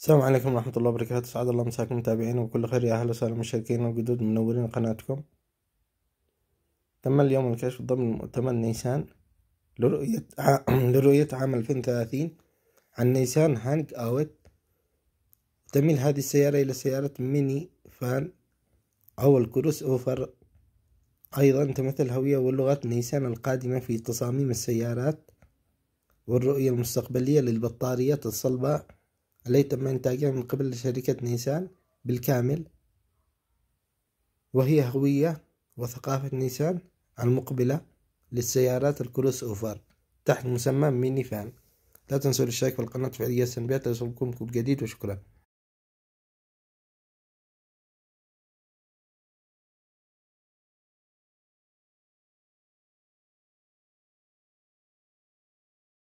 السلام عليكم ورحمة الله وبركاته سعد الله مساكم متابعين وكل خير يا أهلا وسهلا مشاركين وجدود منورين قناتكم تم اليوم الكشف ضمن مؤتمر نيسان لرؤية عام لرؤية عام 2030 عن نيسان هانج أوت تميل هذه السيارة إلى سيارة ميني فان أو الكروس أوفر أيضا تمثل الهوية واللغات نيسان القادمة في تصاميم السيارات والرؤية المستقبلية للبطاريات الصلبة التي تم إنتاجها من قبل شركة نيسان بالكامل وهي هوية وثقافة نيسان المقبلة للسيارات الكروس أوفر تحت مسمى ميني فان لا تنسوا الاشتراك في القناة وتفعيل التنبيهات ليصلكم كل جديد وشكرا